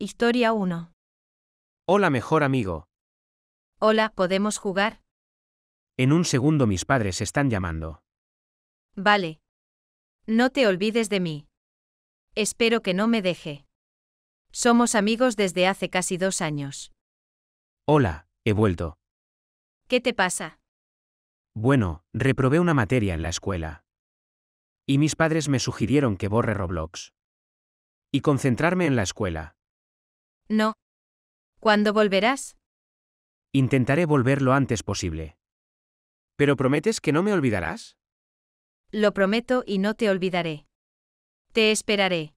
Historia 1. Hola mejor amigo. Hola, ¿podemos jugar? En un segundo mis padres están llamando. Vale. No te olvides de mí. Espero que no me deje. Somos amigos desde hace casi dos años. Hola, he vuelto. ¿Qué te pasa? Bueno, reprobé una materia en la escuela. Y mis padres me sugirieron que borre Roblox. Y concentrarme en la escuela. No. ¿Cuándo volverás? Intentaré volver lo antes posible. ¿Pero prometes que no me olvidarás? Lo prometo y no te olvidaré. Te esperaré.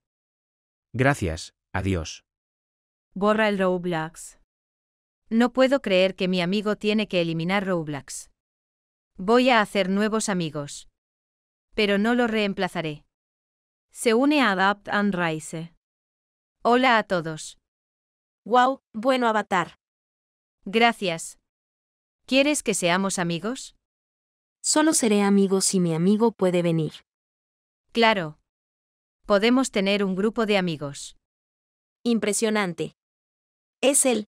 Gracias, adiós. Borra el Roblox. No puedo creer que mi amigo tiene que eliminar Roblox. Voy a hacer nuevos amigos. Pero no lo reemplazaré. Se une a Adapt and Rise. Hola a todos. Wow, bueno avatar. Gracias. ¿Quieres que seamos amigos? Solo seré amigo si mi amigo puede venir. Claro. Podemos tener un grupo de amigos. Impresionante. Es él.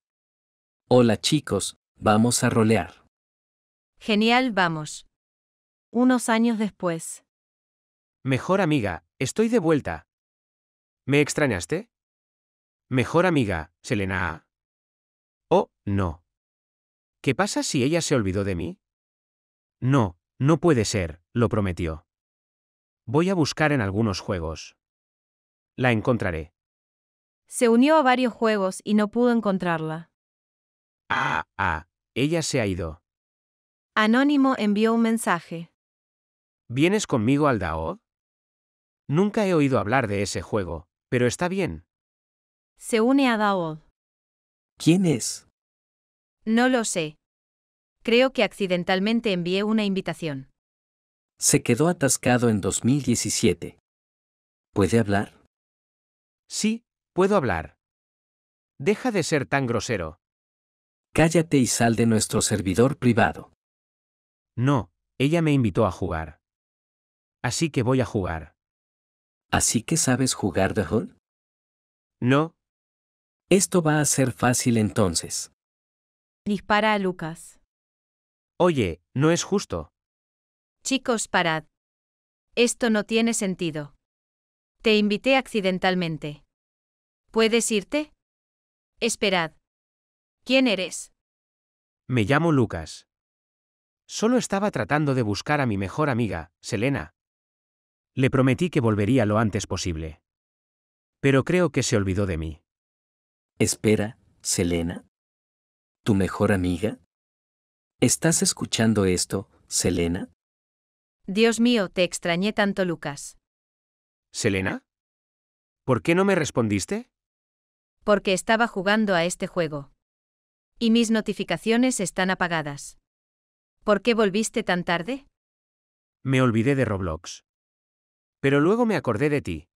Hola chicos, vamos a rolear. Genial, vamos. Unos años después. Mejor amiga, estoy de vuelta. ¿Me extrañaste? mejor amiga, Selena. Oh, no. ¿Qué pasa si ella se olvidó de mí? No, no puede ser, lo prometió. Voy a buscar en algunos juegos. La encontraré. Se unió a varios juegos y no pudo encontrarla. Ah, ah, ella se ha ido. Anónimo envió un mensaje. ¿Vienes conmigo al DAO? Nunca he oído hablar de ese juego, pero está bien se une a Dao. ¿Quién es? No lo sé. Creo que accidentalmente envié una invitación. Se quedó atascado en 2017. ¿Puede hablar? Sí, puedo hablar. Deja de ser tan grosero. Cállate y sal de nuestro servidor privado. No, ella me invitó a jugar. Así que voy a jugar. ¿Así que sabes jugar The No, esto va a ser fácil entonces. Dispara a Lucas. Oye, no es justo. Chicos, parad. Esto no tiene sentido. Te invité accidentalmente. ¿Puedes irte? Esperad. ¿Quién eres? Me llamo Lucas. Solo estaba tratando de buscar a mi mejor amiga, Selena. Le prometí que volvería lo antes posible. Pero creo que se olvidó de mí. Espera, Selena. ¿Tu mejor amiga? ¿Estás escuchando esto, Selena? Dios mío, te extrañé tanto, Lucas. ¿Selena? ¿Por qué no me respondiste? Porque estaba jugando a este juego. Y mis notificaciones están apagadas. ¿Por qué volviste tan tarde? Me olvidé de Roblox. Pero luego me acordé de ti.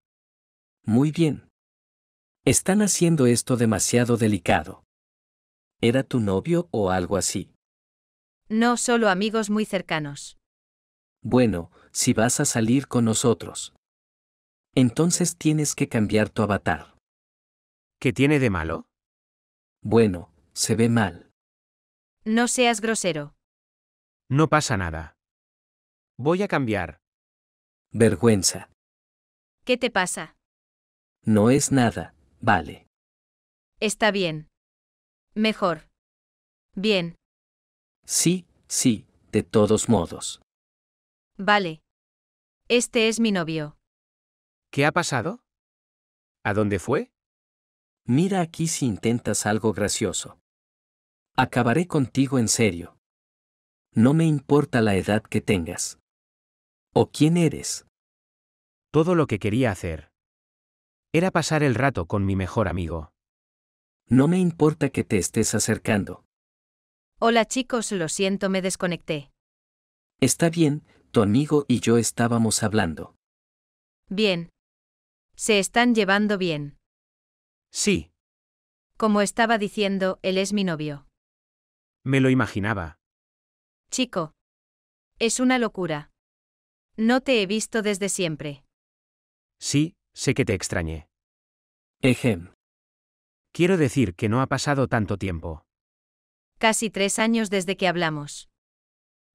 Muy bien. Están haciendo esto demasiado delicado. ¿Era tu novio o algo así? No solo amigos muy cercanos. Bueno, si vas a salir con nosotros. Entonces tienes que cambiar tu avatar. ¿Qué tiene de malo? Bueno, se ve mal. No seas grosero. No pasa nada. Voy a cambiar. Vergüenza. ¿Qué te pasa? No es nada. Vale. Está bien. Mejor. Bien. Sí, sí, de todos modos. Vale. Este es mi novio. ¿Qué ha pasado? ¿A dónde fue? Mira aquí si intentas algo gracioso. Acabaré contigo en serio. No me importa la edad que tengas. ¿O quién eres? Todo lo que quería hacer. Era pasar el rato con mi mejor amigo. No me importa que te estés acercando. Hola chicos, lo siento, me desconecté. Está bien, tu amigo y yo estábamos hablando. Bien. Se están llevando bien. Sí. Como estaba diciendo, él es mi novio. Me lo imaginaba. Chico. Es una locura. No te he visto desde siempre. Sí, Sé que te extrañé. Ejem. Quiero decir que no ha pasado tanto tiempo. Casi tres años desde que hablamos.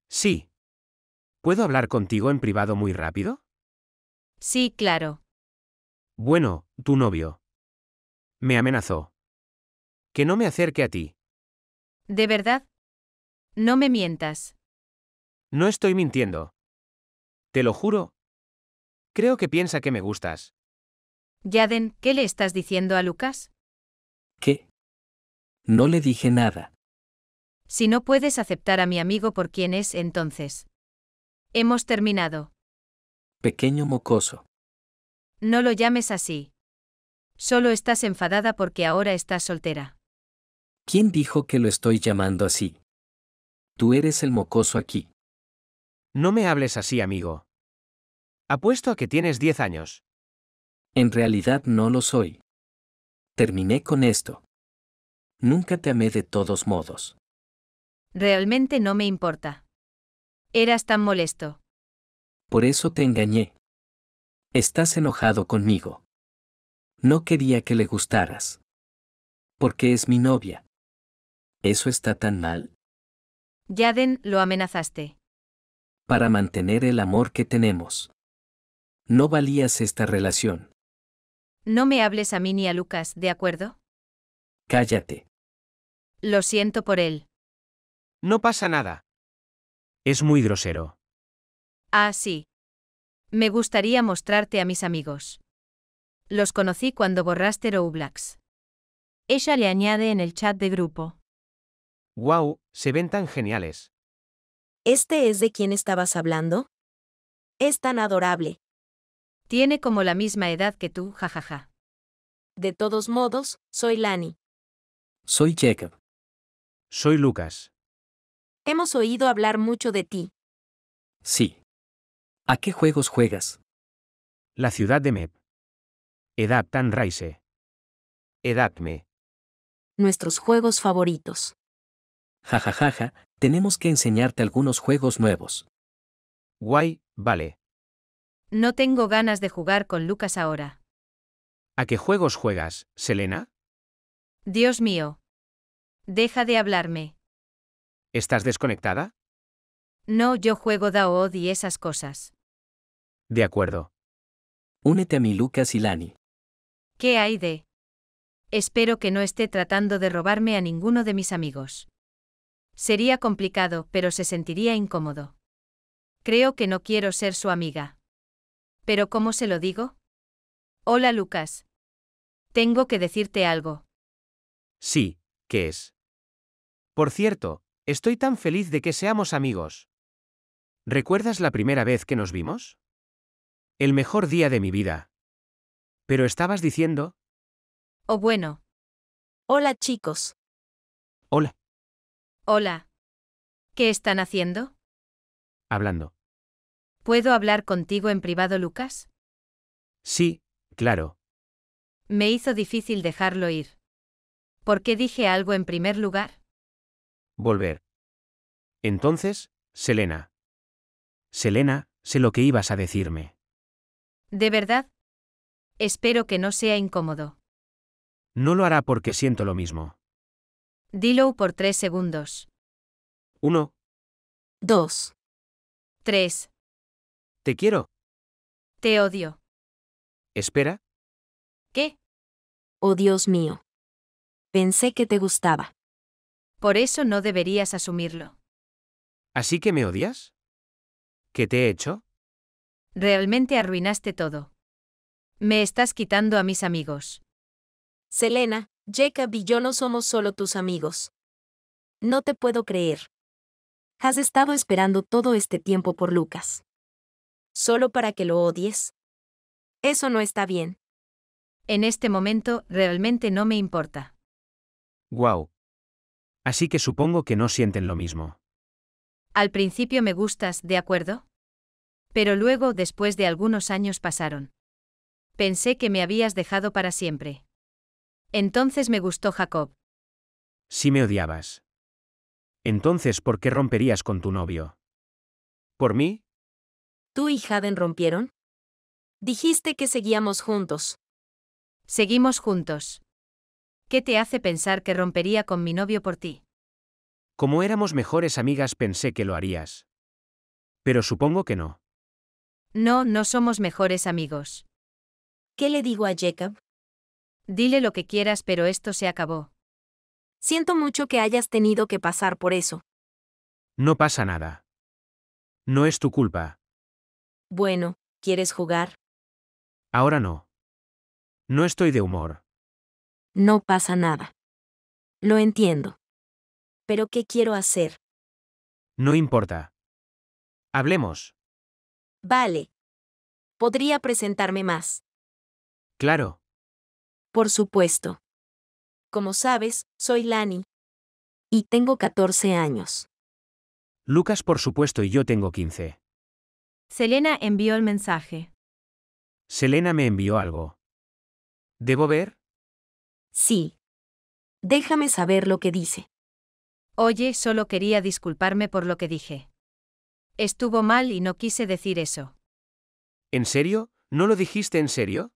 Sí. ¿Puedo hablar contigo en privado muy rápido? Sí, claro. Bueno, tu novio. Me amenazó. Que no me acerque a ti. ¿De verdad? No me mientas. No estoy mintiendo. Te lo juro. Creo que piensa que me gustas. Yaden, ¿qué le estás diciendo a Lucas? ¿Qué? No le dije nada. Si no puedes aceptar a mi amigo por quien es, entonces. Hemos terminado. Pequeño mocoso. No lo llames así. Solo estás enfadada porque ahora estás soltera. ¿Quién dijo que lo estoy llamando así? Tú eres el mocoso aquí. No me hables así, amigo. Apuesto a que tienes 10 años. En realidad no lo soy. Terminé con esto. Nunca te amé de todos modos. Realmente no me importa. Eras tan molesto. Por eso te engañé. Estás enojado conmigo. No quería que le gustaras. Porque es mi novia. ¿Eso está tan mal? Yaden, lo amenazaste. Para mantener el amor que tenemos. No valías esta relación. No me hables a mí ni a Lucas, ¿de acuerdo? Cállate. Lo siento por él. No pasa nada. Es muy grosero. Ah, sí. Me gustaría mostrarte a mis amigos. Los conocí cuando borraste Roblox. Ella le añade en el chat de grupo. ¡Wow! Se ven tan geniales. ¿Este es de quien estabas hablando? Es tan adorable. Tiene como la misma edad que tú, jajaja. De todos modos, soy Lani. Soy Jacob. Soy Lucas. Hemos oído hablar mucho de ti. Sí. ¿A qué juegos juegas? La ciudad de Mep. tan Raise. Me. Nuestros juegos favoritos. Jajajaja, tenemos que enseñarte algunos juegos nuevos. Guay, vale. No tengo ganas de jugar con Lucas ahora. ¿A qué juegos juegas, Selena? Dios mío. Deja de hablarme. ¿Estás desconectada? No, yo juego Dao y esas cosas. De acuerdo. Únete a mí, Lucas y Lani. ¿Qué hay de? Espero que no esté tratando de robarme a ninguno de mis amigos. Sería complicado, pero se sentiría incómodo. Creo que no quiero ser su amiga. ¿Pero cómo se lo digo? Hola Lucas. Tengo que decirte algo. Sí, ¿qué es? Por cierto, estoy tan feliz de que seamos amigos. ¿Recuerdas la primera vez que nos vimos? El mejor día de mi vida. Pero estabas diciendo... oh, bueno. Hola chicos. Hola. Hola. ¿Qué están haciendo? Hablando. ¿Puedo hablar contigo en privado, Lucas? Sí, claro. Me hizo difícil dejarlo ir. ¿Por qué dije algo en primer lugar? Volver. Entonces, Selena. Selena, sé lo que ibas a decirme. ¿De verdad? Espero que no sea incómodo. No lo hará porque siento lo mismo. Dilo por tres segundos. Uno. Dos. Tres. Te quiero. Te odio. Espera. ¿Qué? Oh Dios mío. Pensé que te gustaba. Por eso no deberías asumirlo. ¿Así que me odias? ¿Qué te he hecho? Realmente arruinaste todo. Me estás quitando a mis amigos. Selena, Jacob y yo no somos solo tus amigos. No te puedo creer. Has estado esperando todo este tiempo por Lucas solo para que lo odies? Eso no está bien. En este momento, realmente no me importa. Wow. Así que supongo que no sienten lo mismo. Al principio me gustas, ¿de acuerdo? Pero luego, después de algunos años pasaron. Pensé que me habías dejado para siempre. Entonces me gustó Jacob. Si me odiabas. Entonces, ¿por qué romperías con tu novio? ¿Por mí? ¿Tú y Haden rompieron? Dijiste que seguíamos juntos. Seguimos juntos. ¿Qué te hace pensar que rompería con mi novio por ti? Como éramos mejores amigas pensé que lo harías. Pero supongo que no. No, no somos mejores amigos. ¿Qué le digo a Jacob? Dile lo que quieras, pero esto se acabó. Siento mucho que hayas tenido que pasar por eso. No pasa nada. No es tu culpa. Bueno, ¿quieres jugar? Ahora no. No estoy de humor. No pasa nada. Lo entiendo. Pero ¿qué quiero hacer? No importa. Hablemos. Vale. Podría presentarme más. Claro. Por supuesto. Como sabes, soy Lani. Y tengo 14 años. Lucas por supuesto y yo tengo 15. Selena envió el mensaje. Selena me envió algo. ¿Debo ver? Sí. Déjame saber lo que dice. Oye, solo quería disculparme por lo que dije. Estuvo mal y no quise decir eso. ¿En serio? ¿No lo dijiste en serio?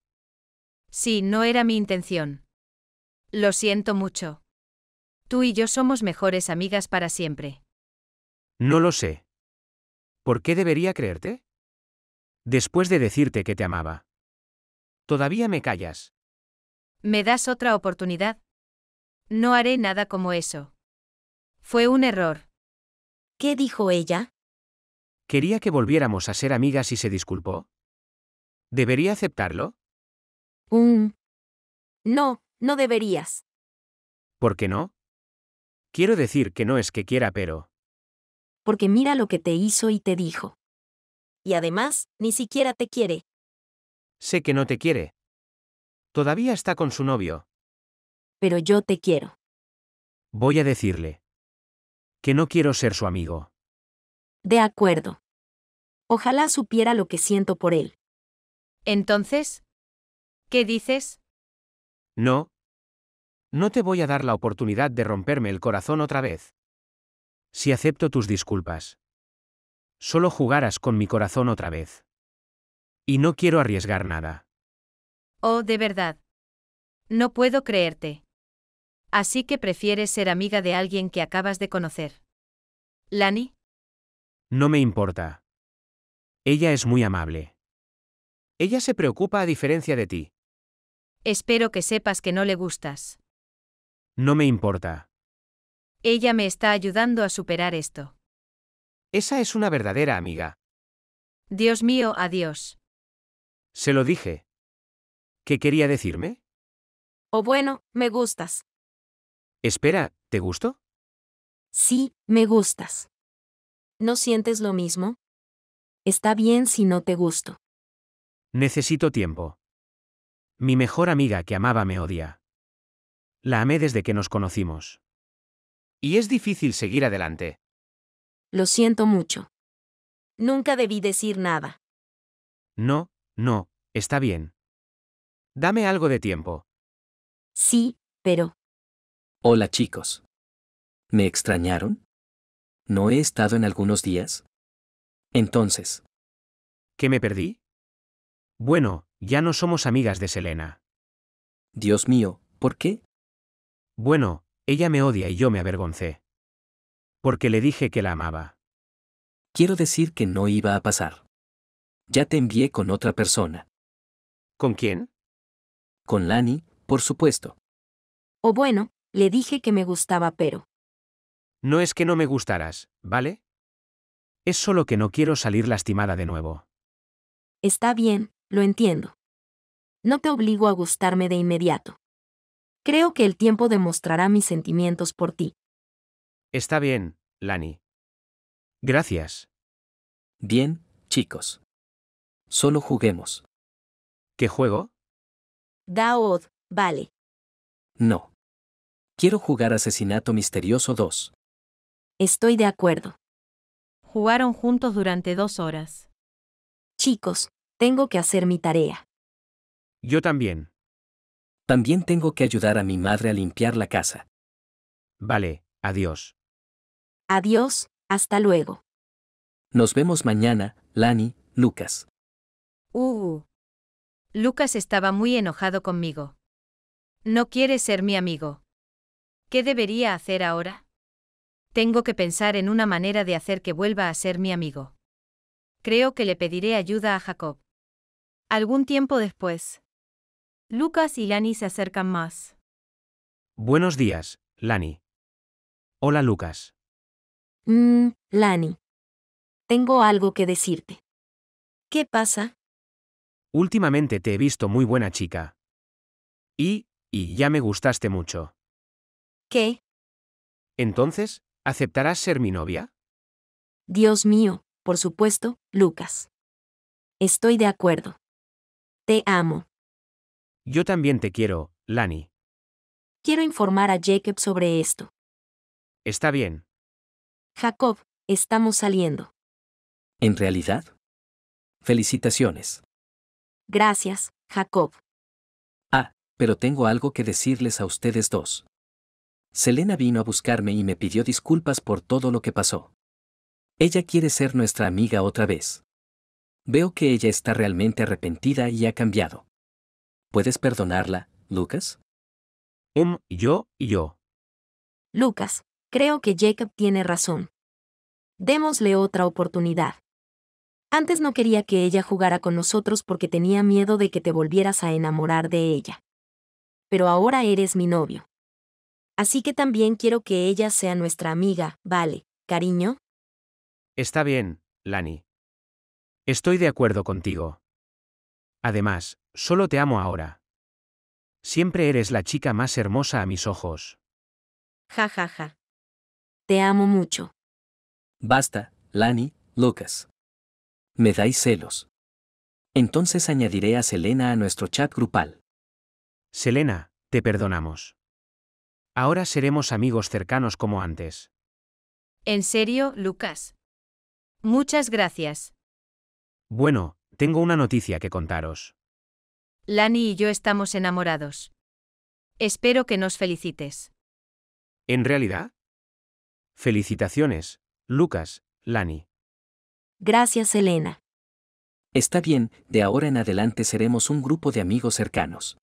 Sí, no era mi intención. Lo siento mucho. Tú y yo somos mejores amigas para siempre. No lo sé. ¿Por qué debería creerte? Después de decirte que te amaba. Todavía me callas. Me das otra oportunidad. No haré nada como eso. Fue un error. ¿Qué dijo ella? Quería que volviéramos a ser amigas y se disculpó. ¿Debería aceptarlo? Un... No, no deberías. ¿Por qué no? Quiero decir que no es que quiera, pero... Porque mira lo que te hizo y te dijo y además, ni siquiera te quiere. Sé que no te quiere. Todavía está con su novio. Pero yo te quiero. Voy a decirle. Que no quiero ser su amigo. De acuerdo. Ojalá supiera lo que siento por él. Entonces, ¿qué dices? No. No te voy a dar la oportunidad de romperme el corazón otra vez. Si acepto tus disculpas. Solo jugarás con mi corazón otra vez. Y no quiero arriesgar nada. Oh, de verdad. No puedo creerte. Así que prefieres ser amiga de alguien que acabas de conocer. ¿Lani? No me importa. Ella es muy amable. Ella se preocupa a diferencia de ti. Espero que sepas que no le gustas. No me importa. Ella me está ayudando a superar esto. Esa es una verdadera amiga. Dios mío, adiós. Se lo dije. ¿Qué quería decirme? O oh, bueno, me gustas. Espera, ¿te gusto? Sí, me gustas. ¿No sientes lo mismo? Está bien si no te gusto. Necesito tiempo. Mi mejor amiga que amaba me odia. La amé desde que nos conocimos. Y es difícil seguir adelante. Lo siento mucho. Nunca debí decir nada. No, no, está bien. Dame algo de tiempo. Sí, pero... Hola chicos. ¿Me extrañaron? ¿No he estado en algunos días? Entonces... ¿Qué me perdí? Bueno, ya no somos amigas de Selena. Dios mío, ¿por qué? Bueno, ella me odia y yo me avergoncé. Porque le dije que la amaba. Quiero decir que no iba a pasar. Ya te envié con otra persona. ¿Con quién? Con Lani, por supuesto. O bueno, le dije que me gustaba pero... No es que no me gustaras, ¿vale? Es solo que no quiero salir lastimada de nuevo. Está bien, lo entiendo. No te obligo a gustarme de inmediato. Creo que el tiempo demostrará mis sentimientos por ti. Está bien, Lani. Gracias. Bien, chicos. Solo juguemos. ¿Qué juego? Daod, vale. No. Quiero jugar Asesinato Misterioso 2. Estoy de acuerdo. Jugaron juntos durante dos horas. Chicos, tengo que hacer mi tarea. Yo también. También tengo que ayudar a mi madre a limpiar la casa. Vale, adiós. Adiós, hasta luego. Nos vemos mañana, Lani, Lucas. Uh. Lucas estaba muy enojado conmigo. No quiere ser mi amigo. ¿Qué debería hacer ahora? Tengo que pensar en una manera de hacer que vuelva a ser mi amigo. Creo que le pediré ayuda a Jacob. Algún tiempo después. Lucas y Lani se acercan más. Buenos días, Lani. Hola, Lucas. Mmm, Lani. Tengo algo que decirte. ¿Qué pasa? Últimamente te he visto muy buena chica. Y, y ya me gustaste mucho. ¿Qué? Entonces, ¿aceptarás ser mi novia? Dios mío, por supuesto, Lucas. Estoy de acuerdo. Te amo. Yo también te quiero, Lani. Quiero informar a Jacob sobre esto. Está bien. Jacob, estamos saliendo. ¿En realidad? Felicitaciones. Gracias, Jacob. Ah, pero tengo algo que decirles a ustedes dos. Selena vino a buscarme y me pidió disculpas por todo lo que pasó. Ella quiere ser nuestra amiga otra vez. Veo que ella está realmente arrepentida y ha cambiado. ¿Puedes perdonarla, Lucas? Um, yo, yo. Lucas, Creo que Jacob tiene razón. Démosle otra oportunidad. Antes no quería que ella jugara con nosotros porque tenía miedo de que te volvieras a enamorar de ella. Pero ahora eres mi novio. Así que también quiero que ella sea nuestra amiga, ¿vale, cariño? Está bien, Lani. Estoy de acuerdo contigo. Además, solo te amo ahora. Siempre eres la chica más hermosa a mis ojos. Ja te amo mucho. Basta, Lani, Lucas. Me dais celos. Entonces añadiré a Selena a nuestro chat grupal. Selena, te perdonamos. Ahora seremos amigos cercanos como antes. En serio, Lucas. Muchas gracias. Bueno, tengo una noticia que contaros. Lani y yo estamos enamorados. Espero que nos felicites. ¿En realidad? Felicitaciones, Lucas, Lani. Gracias, Elena. Está bien, de ahora en adelante seremos un grupo de amigos cercanos.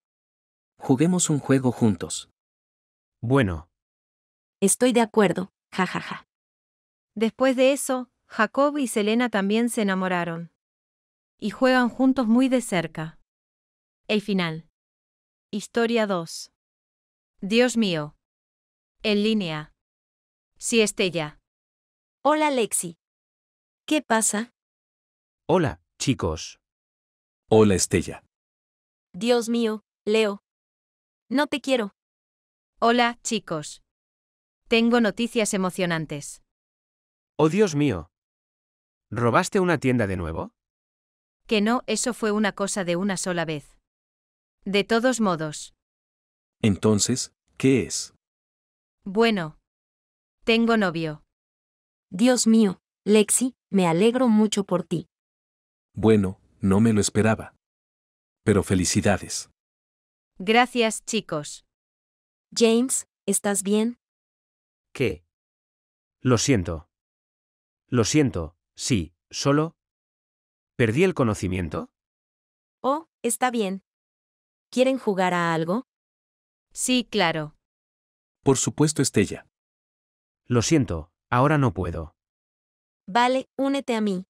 Juguemos un juego juntos. Bueno. Estoy de acuerdo, jajaja. Ja, ja. Después de eso, Jacob y Selena también se enamoraron. Y juegan juntos muy de cerca. El final. Historia 2. Dios mío. En línea. Sí, Estella. Hola, Lexi. ¿Qué pasa? Hola, chicos. Hola, Estella. Dios mío, Leo. No te quiero. Hola, chicos. Tengo noticias emocionantes. Oh, Dios mío. ¿Robaste una tienda de nuevo? Que no, eso fue una cosa de una sola vez. De todos modos. Entonces, ¿qué es? Bueno, tengo novio. Dios mío, Lexi, me alegro mucho por ti. Bueno, no me lo esperaba. Pero felicidades. Gracias, chicos. James, ¿estás bien? ¿Qué? Lo siento. Lo siento, sí, solo... ¿Perdí el conocimiento? Oh, está bien. ¿Quieren jugar a algo? Sí, claro. Por supuesto, Estella. Lo siento, ahora no puedo. Vale, únete a mí.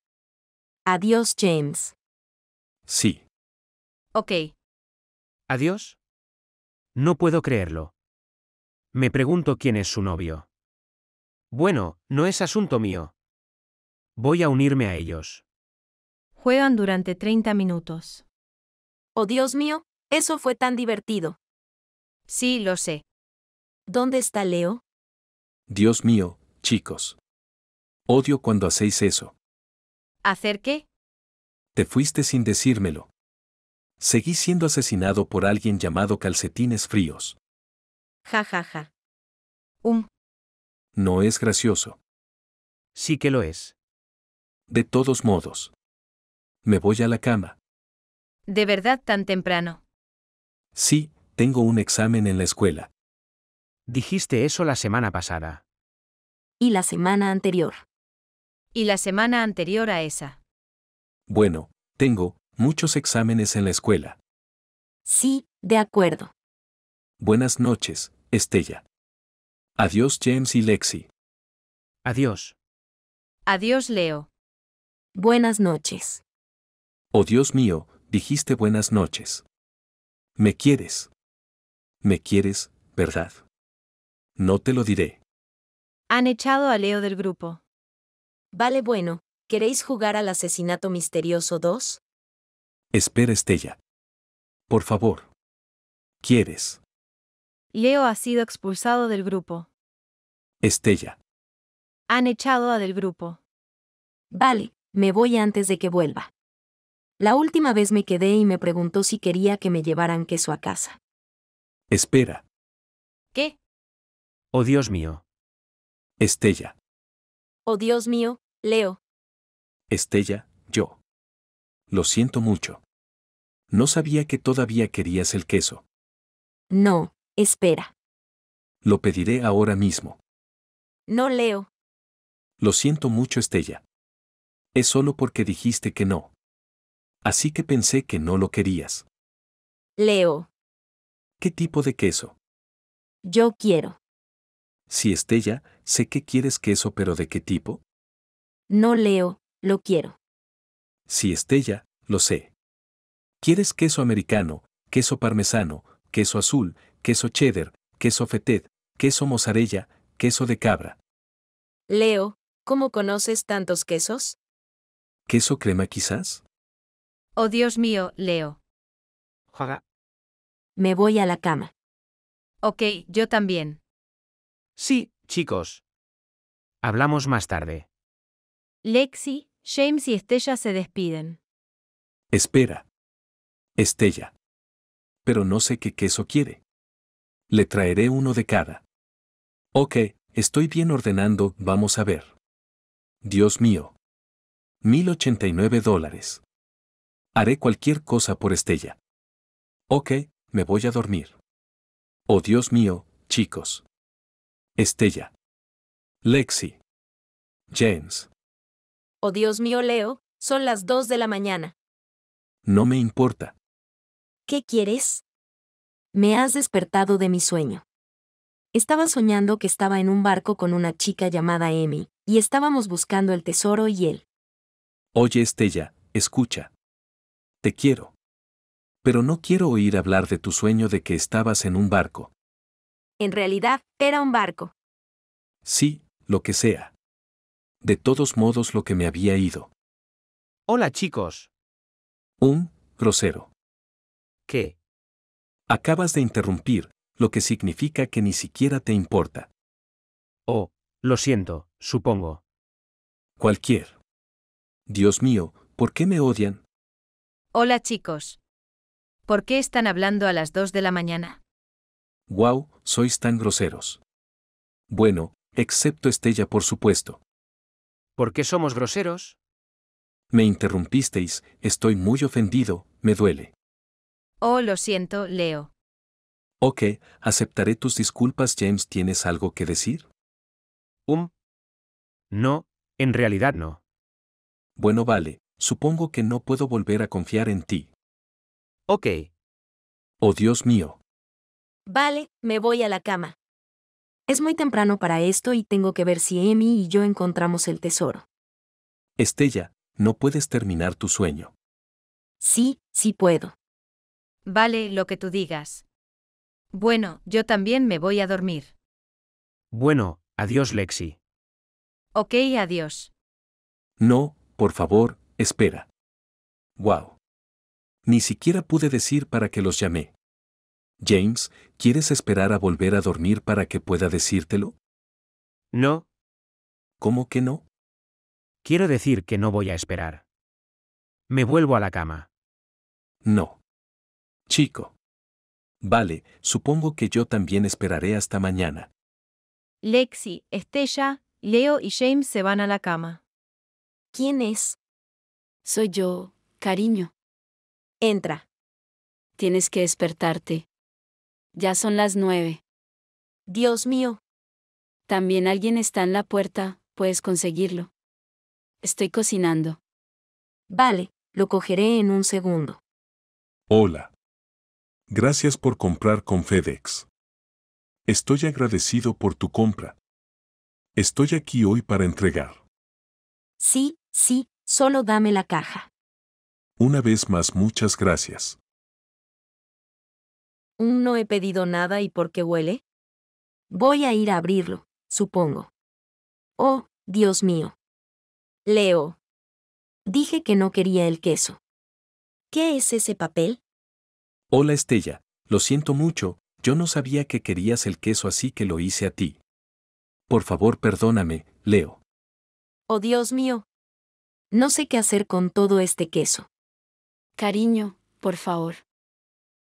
Adiós, James. Sí. Ok. Adiós. No puedo creerlo. Me pregunto quién es su novio. Bueno, no es asunto mío. Voy a unirme a ellos. Juegan durante 30 minutos. Oh Dios mío, eso fue tan divertido. Sí, lo sé. ¿Dónde está Leo? Dios mío, chicos. Odio cuando hacéis eso. ¿Hacer qué? Te fuiste sin decírmelo. Seguí siendo asesinado por alguien llamado calcetines fríos. Ja ja ja. Um. No es gracioso. Sí que lo es. De todos modos. Me voy a la cama. ¿De verdad tan temprano? Sí, tengo un examen en la escuela. Dijiste eso la semana pasada. Y la semana anterior. Y la semana anterior a esa. Bueno, tengo muchos exámenes en la escuela. Sí, de acuerdo. Buenas noches, Estella. Adiós James y Lexi. Adiós. Adiós Leo. Buenas noches. Oh Dios mío, dijiste buenas noches. Me quieres. Me quieres, ¿verdad? No te lo diré. Han echado a Leo del grupo. Vale bueno, ¿queréis jugar al asesinato misterioso 2? Espera Estella. Por favor. ¿Quieres? Leo ha sido expulsado del grupo. Estella. Han echado a del grupo. Vale, me voy antes de que vuelva. La última vez me quedé y me preguntó si quería que me llevaran queso a casa. Espera. ¿Qué? Oh Dios mío. Estella. Oh Dios mío, Leo. Estella, yo. Lo siento mucho. No sabía que todavía querías el queso. No, espera. Lo pediré ahora mismo. No leo. Lo siento mucho, Estella. Es solo porque dijiste que no. Así que pensé que no lo querías. Leo. ¿Qué tipo de queso? Yo quiero. Si Estella, sé que quieres queso, pero ¿de qué tipo? No leo, lo quiero. Si Estella, lo sé. ¿Quieres queso americano, queso parmesano, queso azul, queso cheddar, queso fetet, queso mozzarella, queso de cabra? Leo, ¿cómo conoces tantos quesos? ¿Queso crema quizás? Oh Dios mío, Leo. Joga. Me voy a la cama. Ok, yo también. Sí, chicos. Hablamos más tarde. Lexi, James y Estella se despiden. Espera. Estella. Pero no sé qué queso quiere. Le traeré uno de cada. Ok, estoy bien ordenando, vamos a ver. Dios mío. 1089 dólares. Haré cualquier cosa por Estella. Ok, me voy a dormir. Oh Dios mío, chicos. Estella. Lexi. James. Oh Dios mío, Leo, son las dos de la mañana. No me importa. ¿Qué quieres? Me has despertado de mi sueño. Estaba soñando que estaba en un barco con una chica llamada Amy, y estábamos buscando el tesoro y él. Oye, Estella, escucha. Te quiero. Pero no quiero oír hablar de tu sueño de que estabas en un barco. En realidad, era un barco. Sí, lo que sea. De todos modos, lo que me había ido. Hola chicos. Un, grosero. ¿Qué? Acabas de interrumpir, lo que significa que ni siquiera te importa. Oh, lo siento, supongo. Cualquier. Dios mío, ¿por qué me odian? Hola chicos. ¿Por qué están hablando a las dos de la mañana? Wow, sois tan groseros. Bueno, excepto Estella por supuesto. ¿Por qué somos groseros? Me interrumpisteis, estoy muy ofendido, me duele. Oh, lo siento, Leo. Ok, aceptaré tus disculpas, James. ¿Tienes algo que decir? Um. No, en realidad no. Bueno, vale, supongo que no puedo volver a confiar en ti. Ok. Oh, Dios mío. Vale, me voy a la cama. Es muy temprano para esto y tengo que ver si Emi y yo encontramos el tesoro. Estella, no puedes terminar tu sueño. Sí, sí puedo. Vale, lo que tú digas. Bueno, yo también me voy a dormir. Bueno, adiós Lexi. Ok, adiós. No, por favor, espera. Wow. Ni siquiera pude decir para que los llamé. James, ¿quieres esperar a volver a dormir para que pueda decírtelo? No. ¿Cómo que no? Quiero decir que no voy a esperar. Me vuelvo a la cama. No. Chico. Vale, supongo que yo también esperaré hasta mañana. Lexi, Estella, Leo y James se van a la cama. ¿Quién es? Soy yo, cariño. Entra. Tienes que despertarte. Ya son las nueve. Dios mío. También alguien está en la puerta, puedes conseguirlo. Estoy cocinando. Vale, lo cogeré en un segundo. Hola. Gracias por comprar con FedEx. Estoy agradecido por tu compra. Estoy aquí hoy para entregar. Sí, sí, solo dame la caja. Una vez más muchas gracias no he pedido nada y por qué huele? Voy a ir a abrirlo, supongo. Oh, Dios mío. Leo. Dije que no quería el queso. ¿Qué es ese papel? Hola Estella, lo siento mucho, yo no sabía que querías el queso así que lo hice a ti. Por favor, perdóname, Leo. Oh Dios mío. No sé qué hacer con todo este queso. Cariño, por favor.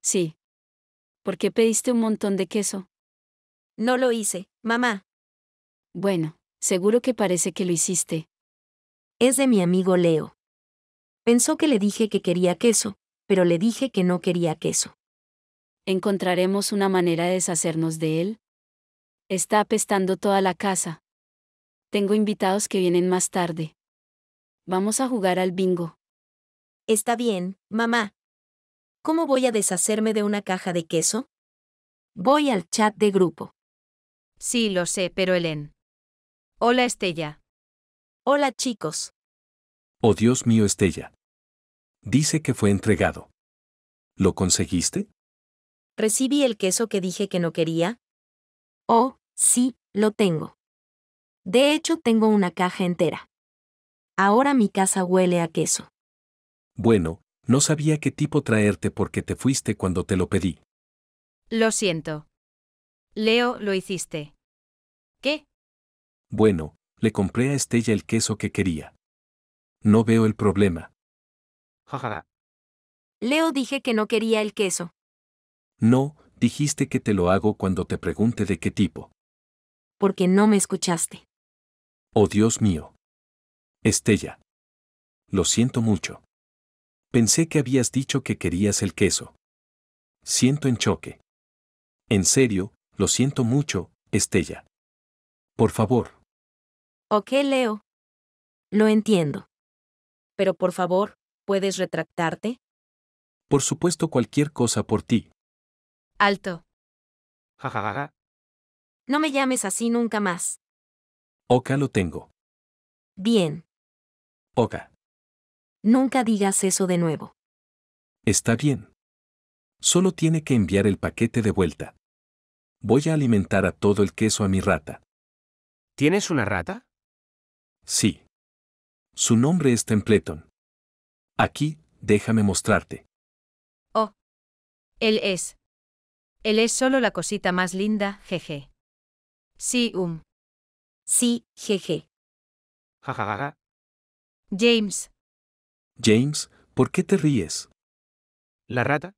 Sí, ¿Por qué pediste un montón de queso? No lo hice, mamá. Bueno, seguro que parece que lo hiciste. Es de mi amigo Leo. Pensó que le dije que quería queso, pero le dije que no quería queso. ¿Encontraremos una manera de deshacernos de él? Está apestando toda la casa. Tengo invitados que vienen más tarde. Vamos a jugar al bingo. Está bien, mamá. ¿Cómo voy a deshacerme de una caja de queso? Voy al chat de grupo. Sí, lo sé, pero Helen. Hola, Estella. Hola, chicos. Oh, Dios mío, Estella. Dice que fue entregado. ¿Lo conseguiste? ¿Recibí el queso que dije que no quería? Oh, sí, lo tengo. De hecho, tengo una caja entera. Ahora mi casa huele a queso. Bueno, no sabía qué tipo traerte porque te fuiste cuando te lo pedí. Lo siento. Leo, lo hiciste. ¿Qué? Bueno, le compré a Estella el queso que quería. No veo el problema. Jajaja. Leo dije que no quería el queso. No, dijiste que te lo hago cuando te pregunte de qué tipo. Porque no me escuchaste. Oh Dios mío. Estella. Lo siento mucho. Pensé que habías dicho que querías el queso. Siento en choque. En serio, lo siento mucho, Estella. Por favor. qué Leo. Lo entiendo. Pero por favor, ¿puedes retractarte? Por supuesto cualquier cosa por ti. Alto. Jajajaja. no me llames así nunca más. Oka lo tengo. Bien. Oka. Nunca digas eso de nuevo. Está bien. Solo tiene que enviar el paquete de vuelta. Voy a alimentar a todo el queso a mi rata. ¿Tienes una rata? Sí. Su nombre es Templeton. Aquí, déjame mostrarte. Oh. Él es. Él es solo la cosita más linda, jeje. Sí, um. Sí, jeje. Jajajaja. James, James, ¿por qué te ríes? ¿La rata?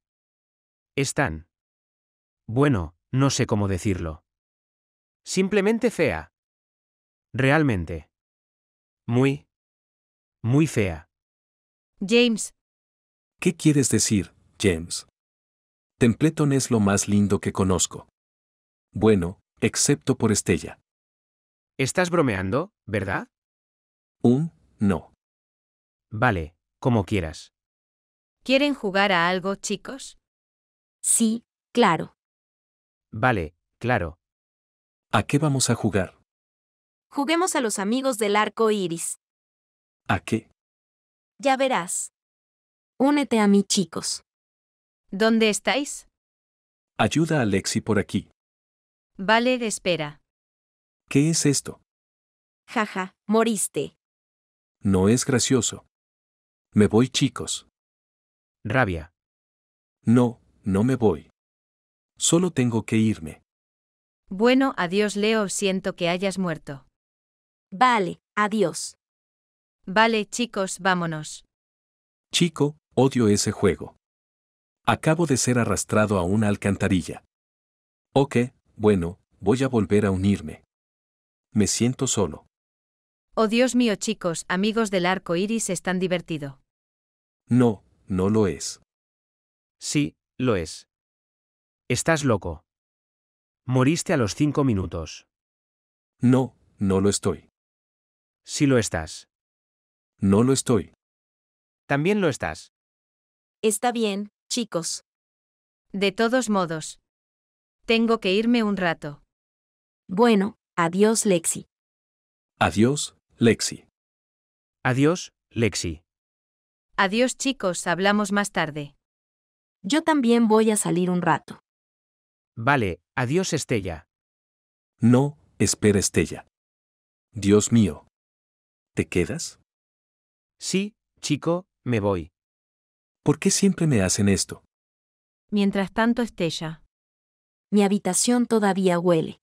Están. Bueno, no sé cómo decirlo. Simplemente fea. Realmente. Muy... Muy fea. James. ¿Qué quieres decir, James? Templeton es lo más lindo que conozco. Bueno, excepto por Estella. Estás bromeando, ¿verdad? Un, no. Vale, como quieras. ¿Quieren jugar a algo, chicos? Sí, claro. Vale, claro. ¿A qué vamos a jugar? Juguemos a los amigos del arco iris. ¿A qué? Ya verás. Únete a mí, chicos. ¿Dónde estáis? Ayuda a Lexi por aquí. Vale, espera. ¿Qué es esto? Jaja, moriste. No es gracioso. Me voy, chicos. Rabia. No, no me voy. Solo tengo que irme. Bueno, adiós Leo, siento que hayas muerto. Vale, adiós. Vale, chicos, vámonos. Chico, odio ese juego. Acabo de ser arrastrado a una alcantarilla. Ok, bueno, voy a volver a unirme. Me siento solo. Oh Dios mío, chicos, amigos del arco iris están divertido. No, no lo es. Sí, lo es. Estás loco. Moriste a los cinco minutos. No, no lo estoy. Sí lo estás. No lo estoy. También lo estás. Está bien, chicos. De todos modos. Tengo que irme un rato. Bueno, adiós Lexi. Adiós, Lexi. Adiós, Lexi. Adiós chicos, hablamos más tarde. Yo también voy a salir un rato. Vale, adiós Estella. No, espera Estella. Dios mío. ¿Te quedas? Sí, chico, me voy. ¿Por qué siempre me hacen esto? Mientras tanto Estella. Mi habitación todavía huele.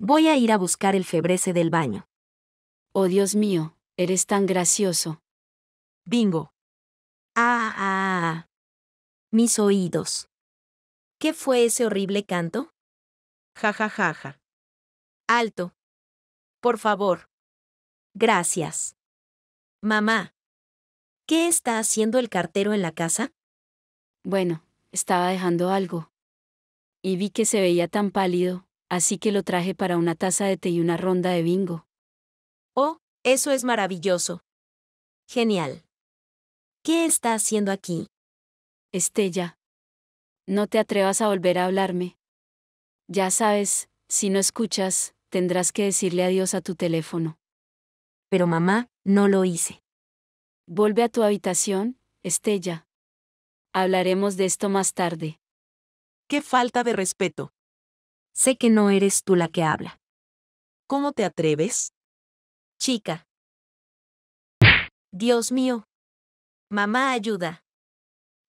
Voy a ir a buscar el febrece del baño. Oh Dios mío, eres tan gracioso. Bingo. Ah, ah, ah. Mis oídos. ¿Qué fue ese horrible canto? Ja, ja, ja, ja. Alto. Por favor. Gracias. Mamá. ¿Qué está haciendo el cartero en la casa? Bueno, estaba dejando algo. Y vi que se veía tan pálido, así que lo traje para una taza de té y una ronda de bingo. Oh, eso es maravilloso. Genial. ¿Qué está haciendo aquí? Estella. No te atrevas a volver a hablarme. Ya sabes, si no escuchas, tendrás que decirle adiós a tu teléfono. Pero mamá, no lo hice. Vuelve a tu habitación, Estella. Hablaremos de esto más tarde. Qué falta de respeto. Sé que no eres tú la que habla. ¿Cómo te atreves? Chica. Dios mío, Mamá ayuda.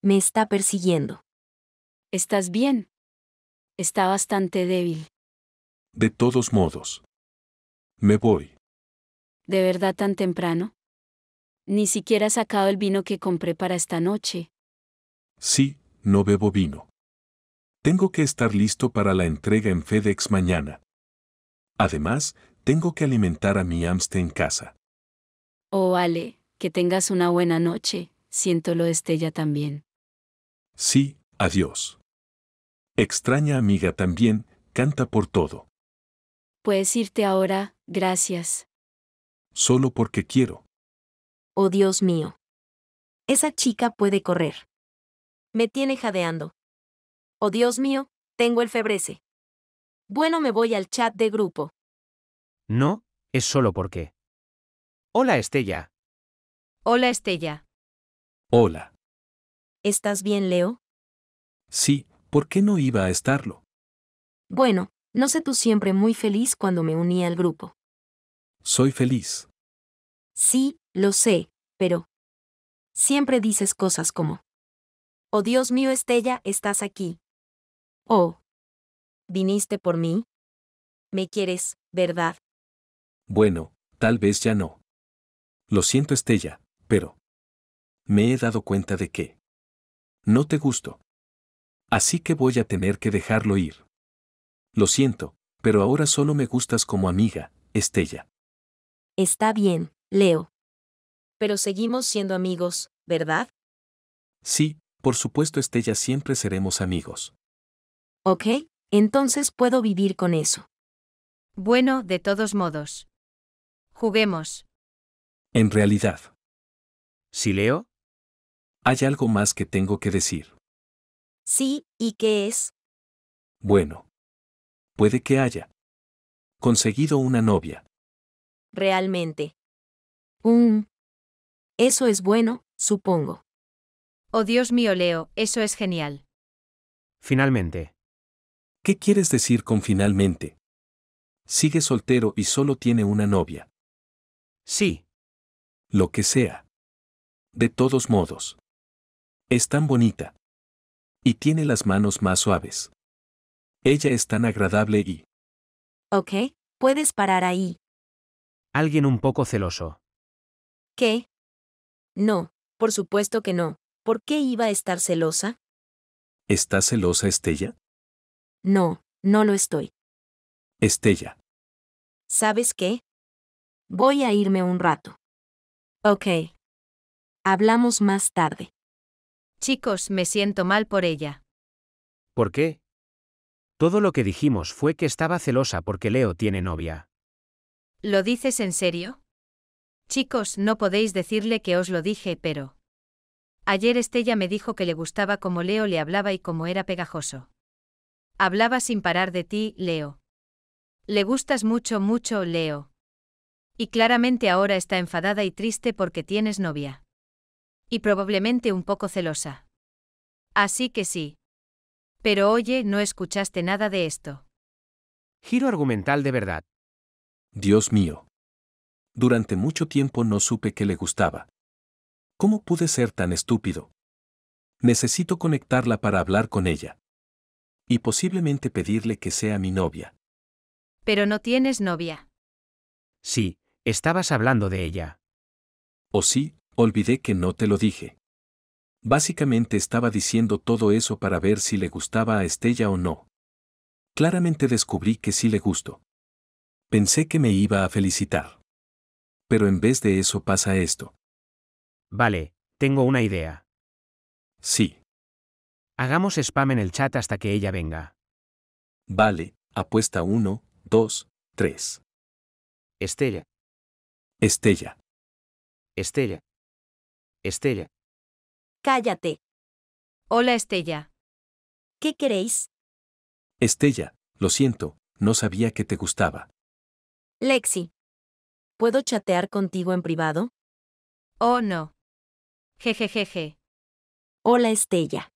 Me está persiguiendo. ¿Estás bien? Está bastante débil. De todos modos. Me voy. ¿De verdad tan temprano? Ni siquiera he sacado el vino que compré para esta noche. Sí, no bebo vino. Tengo que estar listo para la entrega en FedEx mañana. Además, tengo que alimentar a mi hamster en casa. Oh, Ale, que tengas una buena noche siento lo estella también. Sí, adiós. Extraña amiga también, canta por todo. Puedes irte ahora, gracias. Solo porque quiero. Oh Dios mío. Esa chica puede correr. Me tiene jadeando. Oh Dios mío, tengo el febrece. Bueno, me voy al chat de grupo. No, es solo porque. Hola Estella. Hola Estella. Hola. ¿Estás bien, Leo? Sí, ¿por qué no iba a estarlo? Bueno, no sé tú siempre muy feliz cuando me uní al grupo. Soy feliz. Sí, lo sé, pero... Siempre dices cosas como... Oh Dios mío, Estella, estás aquí. Oh. ¿Viniste por mí? Me quieres, ¿verdad? Bueno, tal vez ya no. Lo siento, Estella, pero me he dado cuenta de que no te gusto. Así que voy a tener que dejarlo ir. Lo siento, pero ahora solo me gustas como amiga, Estella. Está bien, Leo. Pero seguimos siendo amigos, ¿verdad? Sí, por supuesto, Estella, siempre seremos amigos. Ok, entonces puedo vivir con eso. Bueno, de todos modos. Juguemos. En realidad. Si Leo, hay algo más que tengo que decir. Sí, ¿y qué es? Bueno. Puede que haya conseguido una novia. Realmente. Un... Eso es bueno, supongo. Oh Dios mío, Leo, eso es genial. Finalmente. ¿Qué quieres decir con finalmente? Sigue soltero y solo tiene una novia. Sí. Lo que sea. De todos modos. Es tan bonita. Y tiene las manos más suaves. Ella es tan agradable y... Ok, puedes parar ahí. Alguien un poco celoso. ¿Qué? No, por supuesto que no. ¿Por qué iba a estar celosa? ¿Está celosa Estella? No, no lo estoy. Estella. ¿Sabes qué? Voy a irme un rato. Ok. Hablamos más tarde. Chicos, me siento mal por ella. ¿Por qué? Todo lo que dijimos fue que estaba celosa porque Leo tiene novia. ¿Lo dices en serio? Chicos, no podéis decirle que os lo dije, pero... Ayer Estella me dijo que le gustaba como Leo le hablaba y cómo era pegajoso. Hablaba sin parar de ti, Leo. Le gustas mucho, mucho, Leo. Y claramente ahora está enfadada y triste porque tienes novia. Y probablemente un poco celosa. Así que sí. Pero oye, no escuchaste nada de esto. Giro argumental de verdad. Dios mío. Durante mucho tiempo no supe que le gustaba. ¿Cómo pude ser tan estúpido? Necesito conectarla para hablar con ella. Y posiblemente pedirle que sea mi novia. Pero no tienes novia. Sí, estabas hablando de ella. ¿O sí? Olvidé que no te lo dije. Básicamente estaba diciendo todo eso para ver si le gustaba a Estella o no. Claramente descubrí que sí le gustó. Pensé que me iba a felicitar. Pero en vez de eso pasa esto. Vale, tengo una idea. Sí. Hagamos spam en el chat hasta que ella venga. Vale, apuesta 1, 2, 3. Estella. Estella. Estella. Estella. Cállate. Hola Estella. ¿Qué queréis? Estella, lo siento, no sabía que te gustaba. Lexi. ¿Puedo chatear contigo en privado? Oh no. Jejejeje. Hola Estella.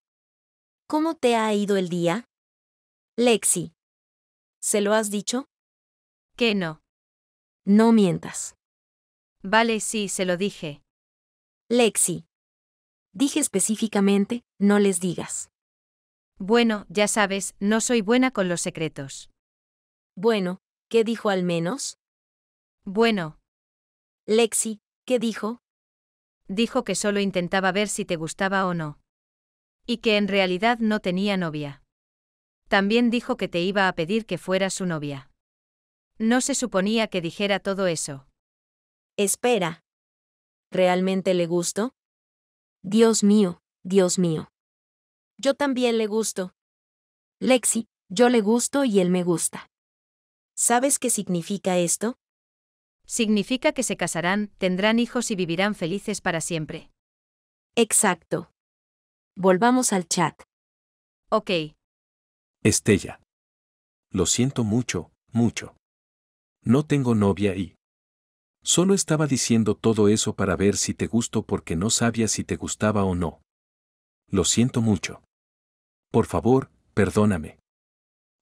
¿Cómo te ha ido el día? Lexi. ¿Se lo has dicho? Que no. No mientas. Vale, sí, se lo dije. Lexi. Dije específicamente, no les digas. Bueno, ya sabes, no soy buena con los secretos. Bueno, ¿qué dijo al menos? Bueno. Lexi, ¿qué dijo? Dijo que solo intentaba ver si te gustaba o no. Y que en realidad no tenía novia. También dijo que te iba a pedir que fuera su novia. No se suponía que dijera todo eso. Espera, ¿Realmente le gusto? Dios mío, Dios mío. Yo también le gusto. Lexi, yo le gusto y él me gusta. ¿Sabes qué significa esto? Significa que se casarán, tendrán hijos y vivirán felices para siempre. Exacto. Volvamos al chat. Ok. Estella. Lo siento mucho, mucho. No tengo novia y... Solo estaba diciendo todo eso para ver si te gusto porque no sabía si te gustaba o no. Lo siento mucho. Por favor, perdóname.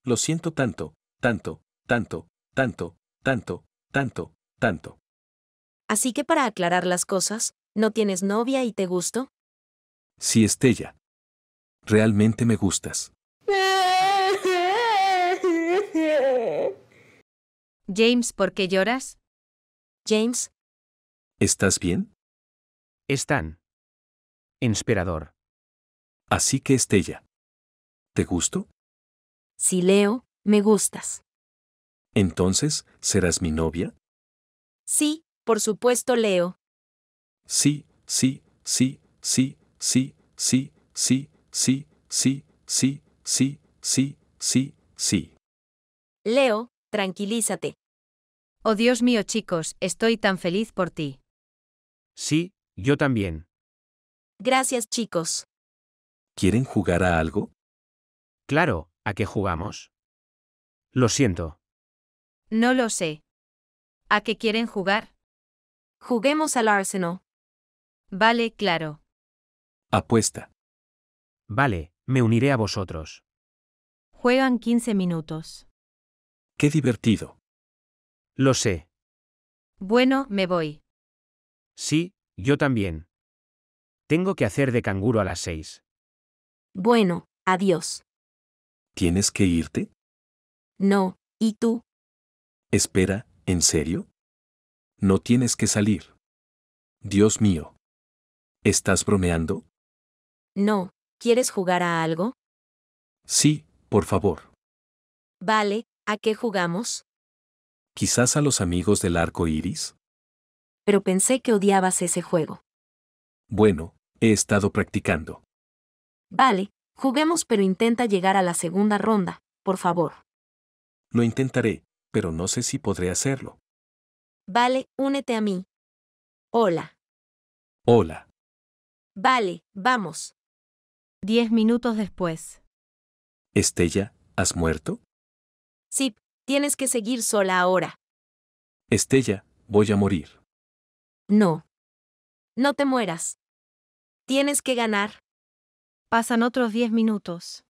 Lo siento tanto, tanto, tanto, tanto, tanto, tanto, tanto. Así que para aclarar las cosas, ¿no tienes novia y te gusto? Sí, Estella. Realmente me gustas. James, ¿por qué lloras? James. ¿Estás bien? Están. Esperador. Así que Estella. ¿Te gusto? Sí, leo, me gustas. Entonces, ¿serás mi novia? Sí, por supuesto, Leo. Sí, sí, sí, sí, sí, sí, sí, sí, sí, sí, sí, sí, sí, sí. Leo, tranquilízate. Oh Dios mío chicos, estoy tan feliz por ti. Sí, yo también. Gracias chicos. ¿Quieren jugar a algo? Claro, ¿a qué jugamos? Lo siento. No lo sé. ¿A qué quieren jugar? Juguemos al Arsenal. Vale, claro. Apuesta. Vale, me uniré a vosotros. Juegan 15 minutos. Qué divertido. Lo sé. Bueno, me voy. Sí, yo también. Tengo que hacer de canguro a las seis. Bueno, adiós. ¿Tienes que irte? No, ¿y tú? Espera, ¿en serio? No tienes que salir. Dios mío. ¿Estás bromeando? No, ¿quieres jugar a algo? Sí, por favor. Vale, ¿a qué jugamos? quizás a los amigos del arco iris? Pero pensé que odiabas ese juego. Bueno, he estado practicando. Vale, juguemos pero intenta llegar a la segunda ronda, por favor. Lo intentaré, pero no sé si podré hacerlo. Vale, únete a mí. Hola. Hola. Vale, vamos. Diez minutos después. Estella, ¿has muerto? Sí, Tienes que seguir sola ahora. Estella, voy a morir. No. No te mueras. Tienes que ganar. Pasan otros diez minutos.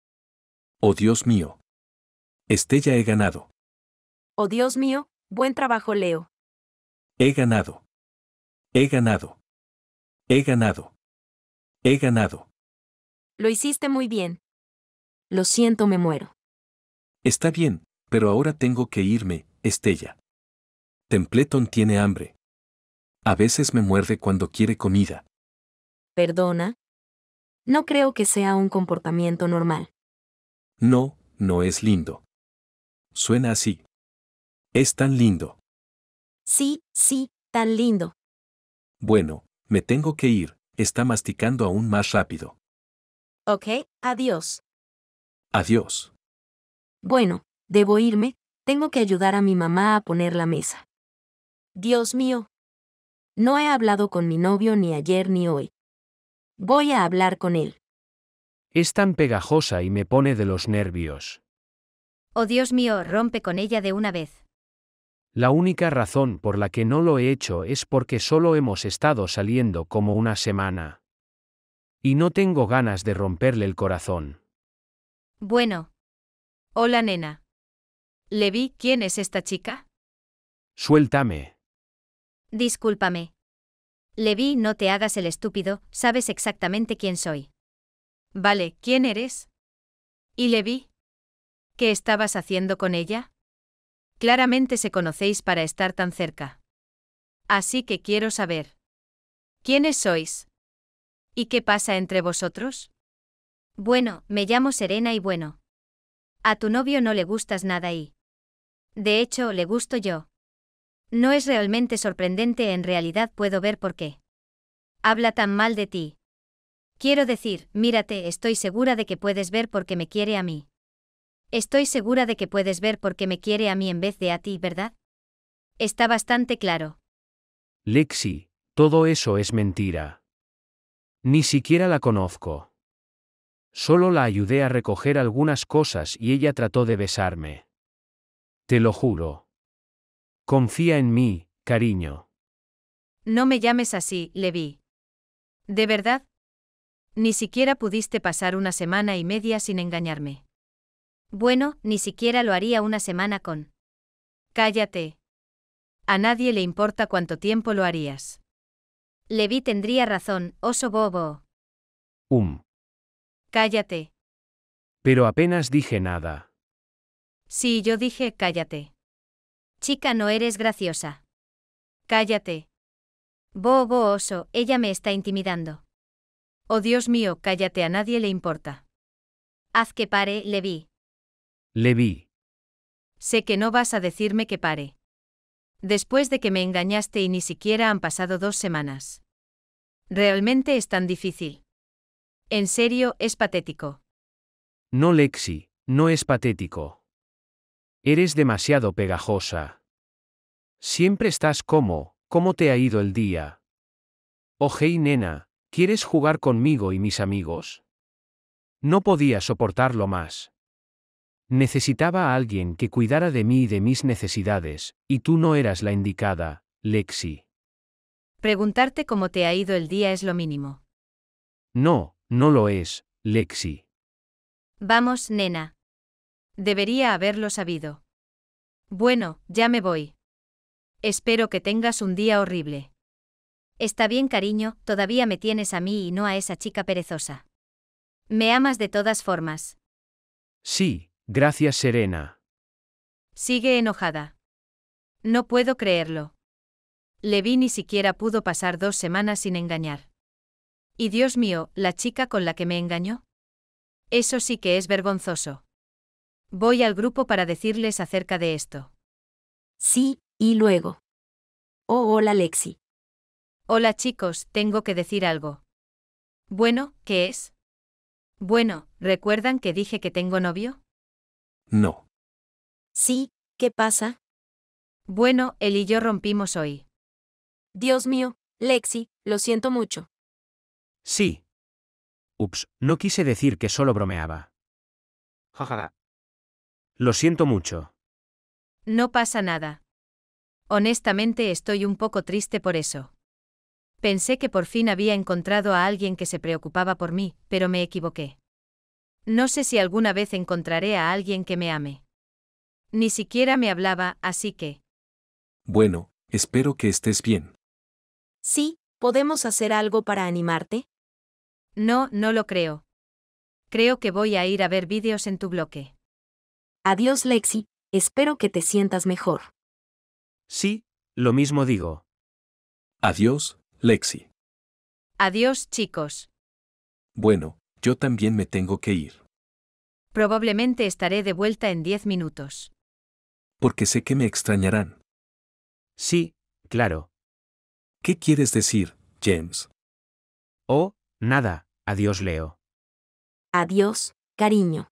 Oh Dios mío. Estella he ganado. Oh Dios mío, buen trabajo Leo. He ganado. He ganado. He ganado. He ganado. Lo hiciste muy bien. Lo siento, me muero. Está bien, pero ahora tengo que irme, Estella. Templeton tiene hambre. A veces me muerde cuando quiere comida. ¿Perdona? No creo que sea un comportamiento normal. No, no es lindo. Suena así. Es tan lindo. Sí, sí, tan lindo. Bueno, me tengo que ir, está masticando aún más rápido. Ok, adiós. Adiós. Bueno, Debo irme, tengo que ayudar a mi mamá a poner la mesa. Dios mío. No he hablado con mi novio ni ayer ni hoy. Voy a hablar con él. Es tan pegajosa y me pone de los nervios. Oh Dios mío, rompe con ella de una vez. La única razón por la que no lo he hecho es porque solo hemos estado saliendo como una semana. Y no tengo ganas de romperle el corazón. Bueno. Hola, nena. Levi, ¿quién es esta chica? Suéltame. Discúlpame. Levi, no te hagas el estúpido, sabes exactamente quién soy. Vale, ¿quién eres? ¿Y Levi? ¿Qué estabas haciendo con ella? Claramente se conocéis para estar tan cerca. Así que quiero saber. ¿Quiénes sois? ¿Y qué pasa entre vosotros? Bueno, me llamo Serena y bueno. A tu novio no le gustas nada y... De hecho, le gusto yo. No es realmente sorprendente, en realidad puedo ver por qué. Habla tan mal de ti. Quiero decir, mírate, estoy segura de que puedes ver por qué me quiere a mí. Estoy segura de que puedes ver por qué me quiere a mí en vez de a ti, ¿verdad? Está bastante claro. Lexi, todo eso es mentira. Ni siquiera la conozco. Solo la ayudé a recoger algunas cosas y ella trató de besarme. Te lo juro. Confía en mí, cariño. No me llames así, Levi. ¿De verdad? Ni siquiera pudiste pasar una semana y media sin engañarme. Bueno, ni siquiera lo haría una semana con. Cállate. A nadie le importa cuánto tiempo lo harías. Levi tendría razón, oso bobo. Um. Cállate. Pero apenas dije nada. Sí, yo dije, cállate. Chica, no eres graciosa. Cállate. Bo, bo, oso, ella me está intimidando. Oh Dios mío, cállate, a nadie le importa. Haz que pare, Levi. Levi. Sé que no vas a decirme que pare. Después de que me engañaste y ni siquiera han pasado dos semanas. Realmente es tan difícil. En serio, es patético. No, Lexi, no es patético. Eres demasiado pegajosa. Siempre estás como, ¿cómo te ha ido el día? Ojei, oh, nena, ¿quieres jugar conmigo y mis amigos? No podía soportarlo más. Necesitaba a alguien que cuidara de mí y de mis necesidades, y tú no eras la indicada, Lexi. Preguntarte cómo te ha ido el día es lo mínimo. No, no lo es, Lexi. Vamos, nena, Debería haberlo sabido. Bueno, ya me voy. Espero que tengas un día horrible. Está bien, cariño, todavía me tienes a mí y no a esa chica perezosa. Me amas de todas formas. Sí, gracias, Serena. Sigue enojada. No puedo creerlo. Levi ni siquiera pudo pasar dos semanas sin engañar. Y Dios mío, la chica con la que me engañó. Eso sí que es vergonzoso. Voy al grupo para decirles acerca de esto. Sí, y luego. Oh, hola Lexi. Hola chicos, tengo que decir algo. Bueno, ¿qué es? Bueno, ¿recuerdan que dije que tengo novio? No. Sí, ¿qué pasa? Bueno, él y yo rompimos hoy. Dios mío, Lexi, lo siento mucho. Sí. Ups, no quise decir que solo bromeaba. Jajaja, lo siento mucho. No pasa nada. Honestamente estoy un poco triste por eso. Pensé que por fin había encontrado a alguien que se preocupaba por mí, pero me equivoqué. No sé si alguna vez encontraré a alguien que me ame. Ni siquiera me hablaba, así que... Bueno, espero que estés bien. Sí, ¿podemos hacer algo para animarte? No, no lo creo. Creo que voy a ir a ver vídeos en tu bloque. Adiós Lexi, espero que te sientas mejor. Sí, lo mismo digo. Adiós, Lexi. Adiós chicos. Bueno, yo también me tengo que ir. Probablemente estaré de vuelta en diez minutos. Porque sé que me extrañarán. Sí, claro. ¿Qué quieres decir, James? Oh, nada, adiós Leo. Adiós, cariño.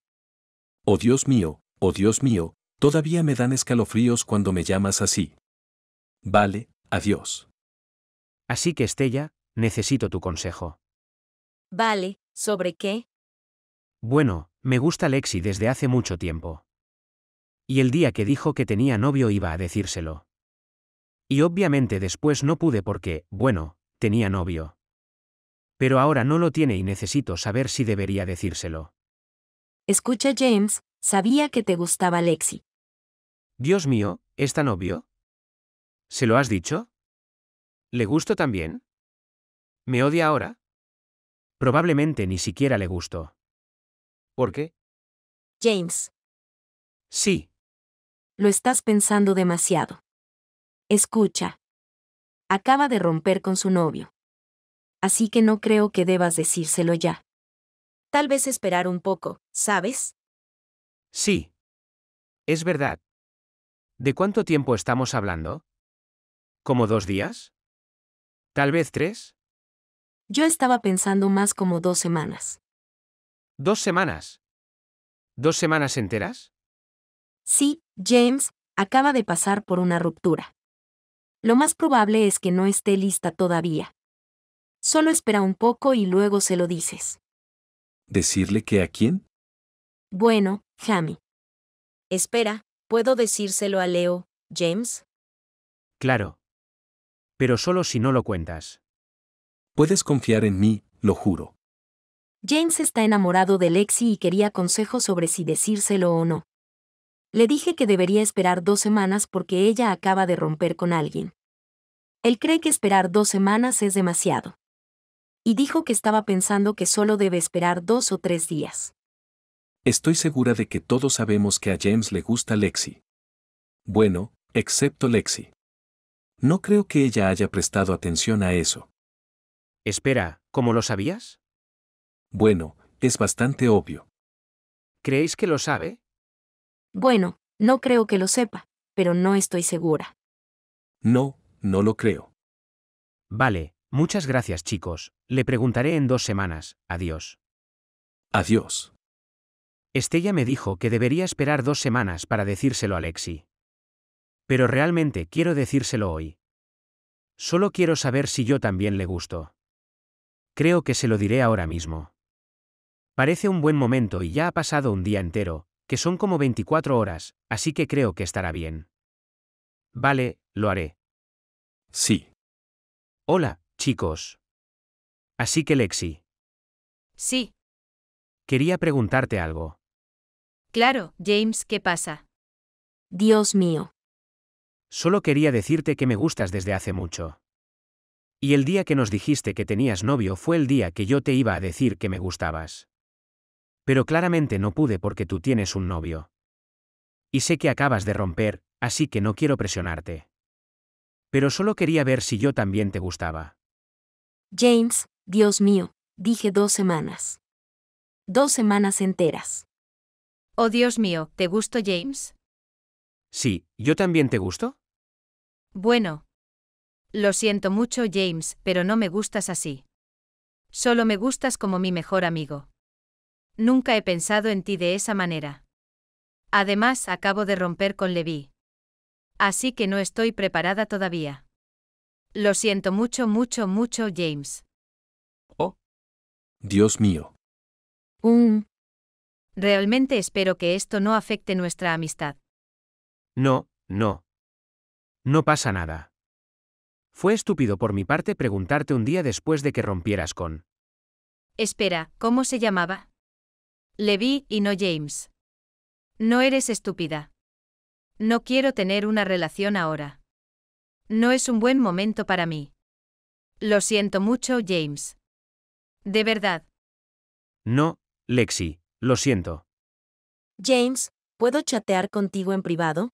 Oh Dios mío, oh Dios mío, todavía me dan escalofríos cuando me llamas así. Vale, adiós. Así que, Estella, necesito tu consejo. Vale, ¿sobre qué? Bueno, me gusta Lexi desde hace mucho tiempo. Y el día que dijo que tenía novio iba a decírselo. Y obviamente después no pude porque, bueno, tenía novio. Pero ahora no lo tiene y necesito saber si debería decírselo. Escucha James, Sabía que te gustaba Lexi. Dios mío, ¿es tan obvio? ¿Se lo has dicho? ¿Le gusto también? ¿Me odia ahora? Probablemente ni siquiera le gusto. ¿Por qué? James. Sí. Lo estás pensando demasiado. Escucha. Acaba de romper con su novio. Así que no creo que debas decírselo ya. Tal vez esperar un poco, ¿sabes? Sí. Es verdad. ¿De cuánto tiempo estamos hablando? ¿Como dos días? ¿Tal vez tres? Yo estaba pensando más como dos semanas. ¿Dos semanas? ¿Dos semanas enteras? Sí, James, acaba de pasar por una ruptura. Lo más probable es que no esté lista todavía. Solo espera un poco y luego se lo dices. ¿Decirle que a quién? Bueno, Jamie. Espera, ¿puedo decírselo a Leo, James? Claro. Pero solo si no lo cuentas. Puedes confiar en mí, lo juro. James está enamorado de Lexi y quería consejos sobre si decírselo o no. Le dije que debería esperar dos semanas porque ella acaba de romper con alguien. Él cree que esperar dos semanas es demasiado. Y dijo que estaba pensando que solo debe esperar dos o tres días. Estoy segura de que todos sabemos que a James le gusta Lexi. Bueno, excepto Lexi. No creo que ella haya prestado atención a eso. Espera, ¿cómo lo sabías? Bueno, es bastante obvio. ¿Creéis que lo sabe? Bueno, no creo que lo sepa, pero no estoy segura. No, no lo creo. Vale, muchas gracias chicos. Le preguntaré en dos semanas. Adiós. Adiós. Estella me dijo que debería esperar dos semanas para decírselo a Lexi. Pero realmente quiero decírselo hoy. Solo quiero saber si yo también le gusto. Creo que se lo diré ahora mismo. Parece un buen momento y ya ha pasado un día entero, que son como 24 horas, así que creo que estará bien. Vale, lo haré. Sí. Hola, chicos. Así que Lexi. Sí. Quería preguntarte algo. Claro, James, ¿qué pasa? Dios mío. Solo quería decirte que me gustas desde hace mucho. Y el día que nos dijiste que tenías novio fue el día que yo te iba a decir que me gustabas. Pero claramente no pude porque tú tienes un novio. Y sé que acabas de romper, así que no quiero presionarte. Pero solo quería ver si yo también te gustaba. James, Dios mío, dije dos semanas. Dos semanas enteras. Oh Dios mío, ¿te gusto James? Sí, ¿yo también te gusto? Bueno. Lo siento mucho James, pero no me gustas así. Solo me gustas como mi mejor amigo. Nunca he pensado en ti de esa manera. Además, acabo de romper con Levi. Así que no estoy preparada todavía. Lo siento mucho, mucho, mucho, James. Oh. Dios mío. Realmente espero que esto no afecte nuestra amistad. No, no. No pasa nada. Fue estúpido por mi parte preguntarte un día después de que rompieras con... Espera, ¿cómo se llamaba? Levi y no James. No eres estúpida. No quiero tener una relación ahora. No es un buen momento para mí. Lo siento mucho, James. De verdad. No, Lexi. Lo siento. James, ¿puedo chatear contigo en privado?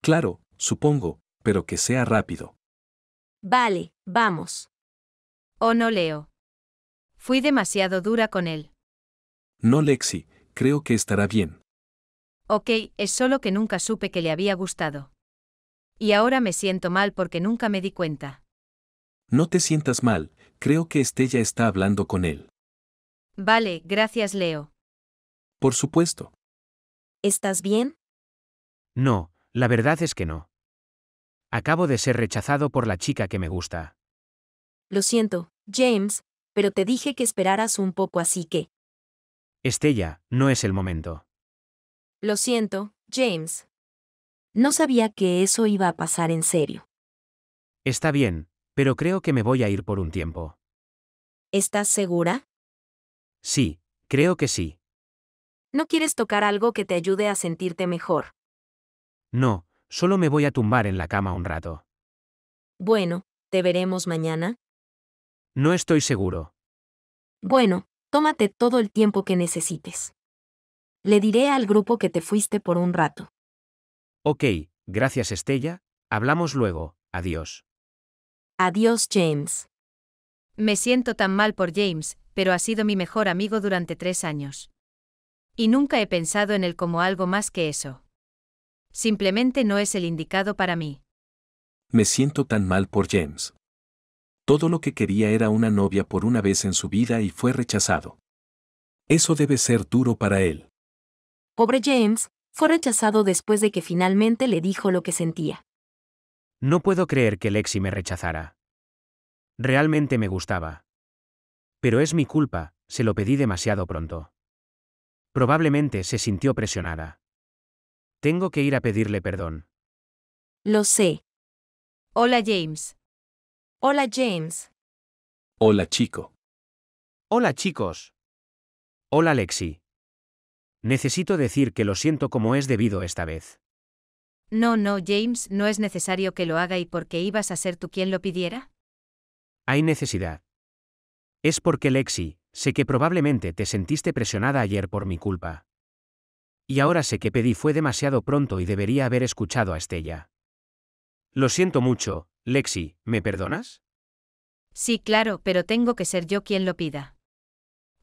Claro, supongo, pero que sea rápido. Vale, vamos. Oh, no leo. Fui demasiado dura con él. No, Lexi, creo que estará bien. Ok, es solo que nunca supe que le había gustado. Y ahora me siento mal porque nunca me di cuenta. No te sientas mal, creo que Estella está hablando con él. Vale, gracias Leo. Por supuesto. ¿Estás bien? No, la verdad es que no. Acabo de ser rechazado por la chica que me gusta. Lo siento, James, pero te dije que esperaras un poco así que... Estella, no es el momento. Lo siento, James. No sabía que eso iba a pasar en serio. Está bien, pero creo que me voy a ir por un tiempo. ¿Estás segura? Sí, creo que sí. ¿No quieres tocar algo que te ayude a sentirte mejor? No, solo me voy a tumbar en la cama un rato. Bueno, ¿te veremos mañana? No estoy seguro. Bueno, tómate todo el tiempo que necesites. Le diré al grupo que te fuiste por un rato. Ok, gracias Estella, hablamos luego, adiós. Adiós James. Me siento tan mal por James, pero ha sido mi mejor amigo durante tres años. Y nunca he pensado en él como algo más que eso. Simplemente no es el indicado para mí. Me siento tan mal por James. Todo lo que quería era una novia por una vez en su vida y fue rechazado. Eso debe ser duro para él. Pobre James, fue rechazado después de que finalmente le dijo lo que sentía. No puedo creer que Lexi me rechazara. Realmente me gustaba. Pero es mi culpa, se lo pedí demasiado pronto. Probablemente se sintió presionada. Tengo que ir a pedirle perdón. Lo sé. Hola James. Hola James. Hola chico. Hola chicos. Hola Lexi. Necesito decir que lo siento como es debido esta vez. No, no, James, no es necesario que lo haga y porque ibas a ser tú quien lo pidiera. Hay necesidad. Es porque Lexi, Sé que probablemente te sentiste presionada ayer por mi culpa. Y ahora sé que pedí fue demasiado pronto y debería haber escuchado a Estella. Lo siento mucho, Lexi, ¿me perdonas? Sí, claro, pero tengo que ser yo quien lo pida.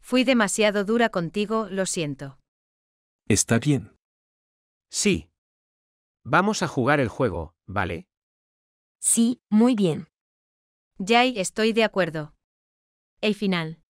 Fui demasiado dura contigo, lo siento. Está bien. Sí. Vamos a jugar el juego, ¿vale? Sí, muy bien. Yay, estoy de acuerdo. El final.